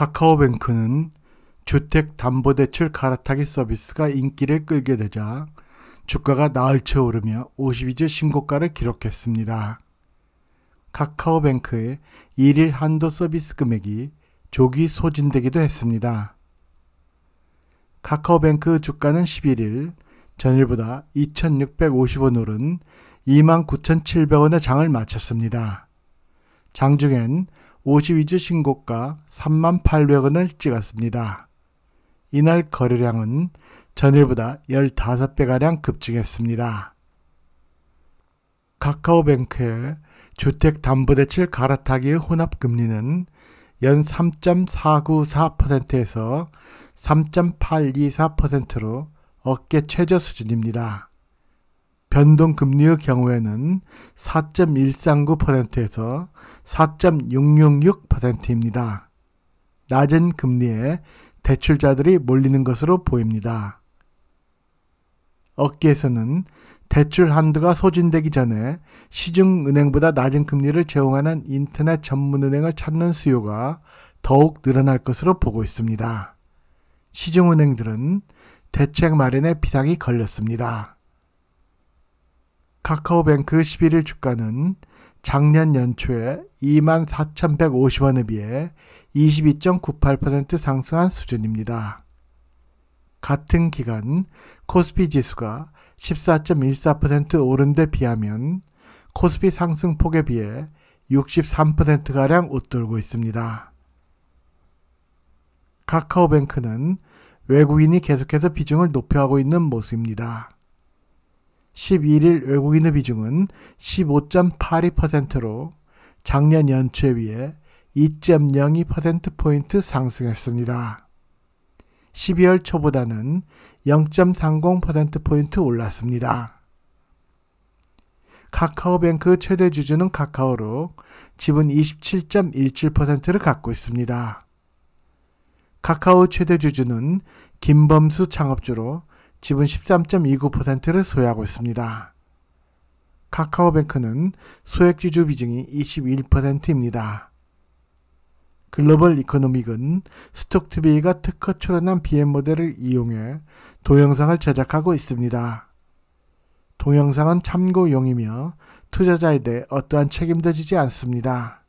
카카오뱅크는 주택담보대출 갈아타기 서비스가 인기를 끌게 되자 주가가 나흘째 오르며 52주 신고가를 기록했습니다. 카카오뱅크의 일일 한도 서비스 금액이 조기 소진되기도 했습니다. 카카오뱅크 주가는 11일 전일보다 2,650원 오른 29,700원의 장을 마쳤습니다. 장중엔 52주 신고가 38,000원을 만 찍었습니다. 이날 거래량은 전일보다 15배가량 급증했습니다. 카카오뱅크의 주택담보대출 갈아타기의 혼합금리는 연 3.494%에서 3.824%로 어깨 최저 수준입니다. 변동 금리의 경우에는 4.139%에서 4.666%입니다. 낮은 금리에 대출자들이 몰리는 것으로 보입니다. 업계에서는 대출 한도가 소진되기 전에 시중은행보다 낮은 금리를 제공하는 인터넷 전문은행을 찾는 수요가 더욱 늘어날 것으로 보고 있습니다. 시중은행들은 대책 마련에 비상이 걸렸습니다. 카카오뱅크 11일 주가는 작년 연초에 24,150원에 비해 22.98% 상승한 수준입니다. 같은 기간 코스피 지수가 14.14% 오른 데 비하면 코스피 상승폭에 비해 63%가량 웃돌고 있습니다. 카카오뱅크는 외국인이 계속해서 비중을 높여가고 있는 모습입니다. 11일 외국인의 비중은 15.82%로 작년 연초에 비해 2.02%포인트 상승했습니다. 12월 초보다는 0.30%포인트 올랐습니다. 카카오뱅크 최대 주주는 카카오로 지분 27.17%를 갖고 있습니다. 카카오 최대 주주는 김범수 창업주로 지분 13.29%를 소유하고 있습니다. 카카오뱅크는 소액 주주 비중이 21%입니다. 글로벌 이코노믹은 스톡TV가 특허 출원한 BM 모델을 이용해 동영상을 제작하고 있습니다. 동영상은 참고용이며 투자자에 대해 어떠한 책임도 지지 않습니다.